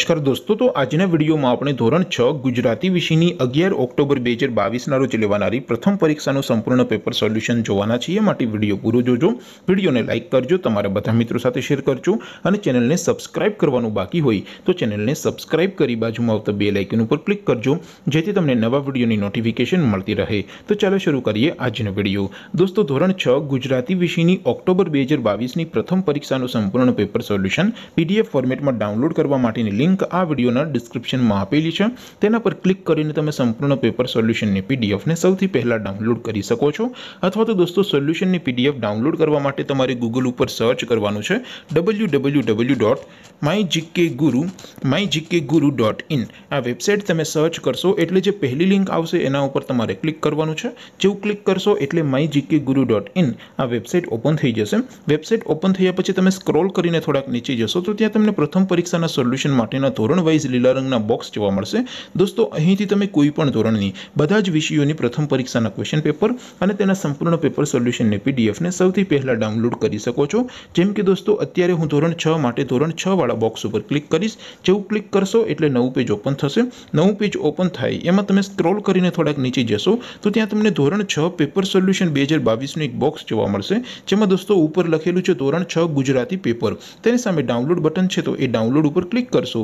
શિકર દોસ્તો તો આજના વિડિયોમાં આપણે ધોરણ 6 ગુજરાતી વિષયની 11 ઓક્ટોબર 2022 ના રોજ લેવાણારી પ્રથમ પરીક્ષાનો સંપૂર્ણ પેપર સોલ્યુશન જોવાના છે માટે વિડિયો પૂરો જોજો વિડિયોને લાઈક કરજો તમારા બધા મિત્રો સાથે શેર કરજો અને ચેનલને સબ્સ્ક્રાઇબ કરવાનું બાકી હોય તો ચેનલને સબ્સ્ક્રાઇબ કરી બાજુમાં આપતો બેલ આઇકન ઉપર ક્લિક કરજો જેથી તમને નવા વિડિયોની નોટિફિકેશન મળતી રહે તો ચાલો શરૂ કરીએ આજનો વિડિયો દોસ્તો ધોરણ 6 ગુજરાતી વિષયની ઓક્ટોબર 2022 ની પ્રથમ પરીક્ષાનો સંપૂર્ણ પેપર સોલ્યુશન પીડીએફ ફોર્મેટમાં ડાઉનલોડ કરવા માટેની લિંક આ વિડિયોના ડિસ્ક્રિપ્શનમાં આપેલી છે તેના પર ક્લિક કરીને તમે સંપૂર્ણ પેપર સોલ્યુશનની પીડીએફ ને સૌથી પહેલા ડાઉનલોડ કરી શકો છો અથવા તો દોસ્તો સોલ્યુશનની પીડીએફ ડાઉનલોડ કરવા માટે તમારે Google ઉપર સર્ચ કરવાનું છે www.mygkguru mygkguru.in આ વેબસાઈટ તમે સર્ચ કરશો એટલે જે પહેલી લિંક આવશે તેના ઉપર તમારે ક્લિક કરવાનું છે જેઉ ક્લિક કરશો એટલે mygkguru.in આ વેબસાઈટ ઓપન થઈ જશે વેબસાઈટ ઓપન થઈયા પછી તમે સ્ક્રોલ કરીને થોડાક નીચે જશો તો ત્યાં તમને પ્રથમ પરીક્ષાના સોલ્યુશનમાં તને ધોરણ 6 લીલરંગના બોક્સ જોવા મળશે દોસ્તો અહીંથી તમે કોઈપણ ધોરણની બધા જ વિષયોની પ્રથમ પરીક્ષાના ક્વેશ્ચન પેપર અને તેના સંપૂર્ણ પેપર સોલ્યુશન ને પીડીએફ ને સૌથી પહેલા ડાઉનલોડ કરી શકો છો જેમ કે દોસ્તો અત્યારે હું ધોરણ 6 માટે ધોરણ 6 વાળો બોક્સ ઉપર ક્લિક કરશો જેઉ ક્લિક કરશો એટલે નવું પેજ ઓપન થશે નવું પેજ ઓપન થાય એમાં તમે સ્ક્રોલ કરીને થોડાક નીચે જશો તો ત્યાં તમને ધોરણ 6 પેપર સોલ્યુશન 2022 નો એક બોક્સ જોવા મળશે જેમાં દોસ્તો ઉપર લખેલું છે ધોરણ 6 ગુજરાતી પેપર તેની સામે ડાઉનલોડ બટન છે તો એ ડાઉનલોડ ઉપર ક્લિક કરશો